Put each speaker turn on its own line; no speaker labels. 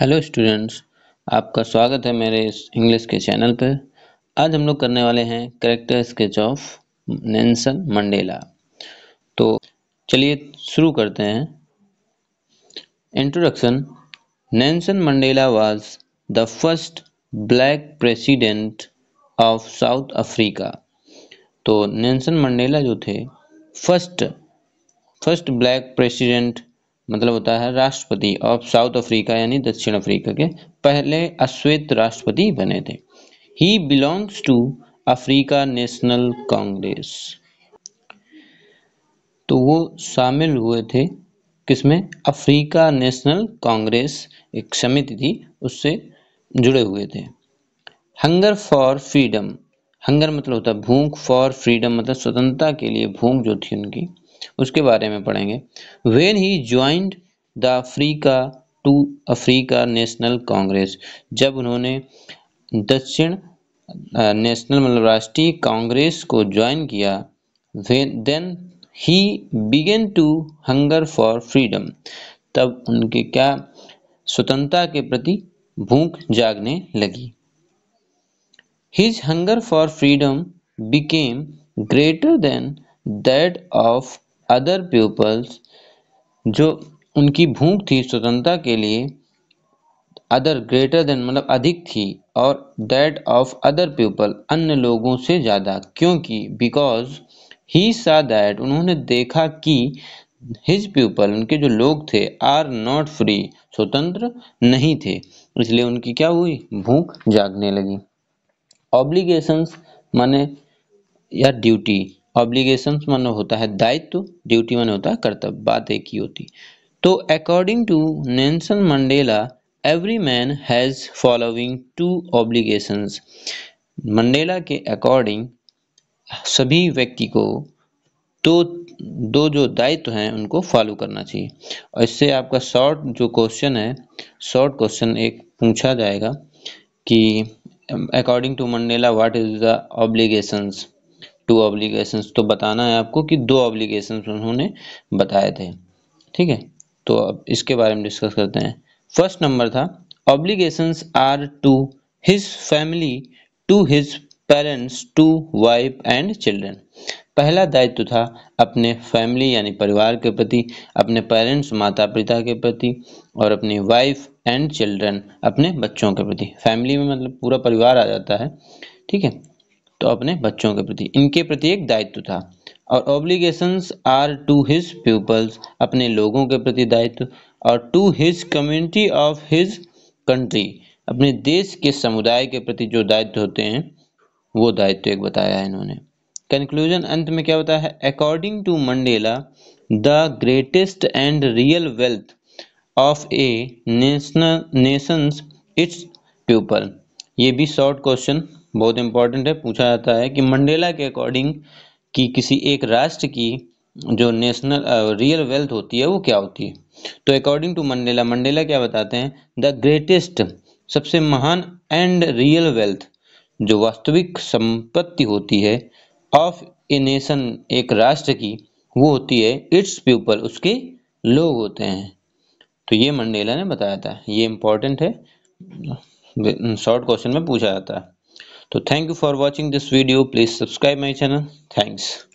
hello students आपका स्वागत है मेरे इस इंग्लिश के चैनल पर आज हम लोग करने वाले हैं character sketch of Nelson Mandela तो चलिए शुरू करते हैं introduction Nelson Mandela was the first black president of South Africa तो नेंसन मंडेला जो थे फर्स्ट फर्स्ट ब्लैक प्रेसिडेंट मतलब होता है राष्ट्रपति ऑफ साउथ अफ्रीका यानी दक्षिण अफ्रीका के पहले अश्वेत राष्ट्रपति बने थे he belongs to Africa National Congress तो वो शामिल हुए थे किसमें अफ्रीका नेशनल कांग्रेस एक समिति थी उससे जुड़े हुए थे हंगर फॉर फ्रीडम हंगर मतलब होता है भूख फॉर फ्रीडम मतलब स्वतंत्रता के लिए भूख जो थी उनकी उसके बारे में पढ़ेंगे when he joined the Africa to Africa National Congress जब उन्होंने दक्षिण नेशनल मतलब राष्ट्रीय कांग्रेस को ज्वाइन किया then he began to hunger for freedom तब उनके क्या स्वतंत्रता के प्रति भूख जागने लगी his hunger for freedom became greater than that of other peoples जो उनकी भूख थी स्वतंत्रता के लिए अदर ग्रेटर देन मतलब अधिक थी और दैट ऑफ अदर पीपल अन्य लोगों से ज़्यादा क्योंकि बिकॉज ही सा दैट उन्होंने देखा कि हिज पीपल उनके जो लोग थे आर नॉट फ्री स्वतंत्र नहीं थे इसलिए उनकी क्या हुई भूख जागने लगी ऑब्लिगेशंस माने या ड्यूटी ऑब्लिगेशन मानो होता है दायित्व ड्यूटी मन होता है कर्तव्य बात एक ही होती तो according to Nelson Mandela every man has following two obligations Mandela के अकॉर्डिंग सभी व्यक्ति को दो दो जो दायित्व हैं उनको फॉलो करना चाहिए और इससे आपका शॉर्ट जो क्वेश्चन है शॉर्ट क्वेश्चन एक पूछा जाएगा कि according to Mandela what is the obligations two obligation तो बताना है आपको कि दो ऑब्लिगेशन उन्होंने बताए थे ठीक है तो अब इसके बारे में डिस्कस करते हैं फर्स्ट नंबर था obligation are to his family to his parents to wife and children पहला दायित्व था अपने फैमिली यानी परिवार के प्रति अपने पेरेंट्स माता पिता के प्रति और अपनी वाइफ एंड चिल्ड्रन अपने बच्चों के प्रति फैमिली में मतलब पूरा परिवार आ जाता है ठीक है तो अपने बच्चों के प्रति इनके प्रति एक दायित्व था और obligations are to his peoples अपने लोगों के प्रति दायित्व और to his community of his country अपने देश के समुदाय के प्रति जो दायित्व होते हैं वो दायित्व एक बताया है इन्होंने कंक्लूजन अंत में क्या बताया है according to Mandela the greatest and real wealth of a national nations its people ये भी शॉर्ट क्वेश्चन बहुत इंपॉर्टेंट है पूछा जाता है कि मंडेला के अकॉर्डिंग कि किसी एक राष्ट्र की जो नेशनल रियल वेल्थ होती है वो क्या होती है तो अकॉर्डिंग टू मंडेला मंडेला क्या बताते हैं द ग्रेटेस्ट सबसे महान एंड रियल वेल्थ जो वास्तविक संपत्ति होती है ऑफ ए नेशन एक राष्ट्र की वो होती है इट्स पीपल उसके लोग होते हैं तो ये मंडेला ने बताया था ये इंपॉर्टेंट है शॉर्ट क्वेश्चन में पूछा जाता है so thank you for watching this video please subscribe my channel thanks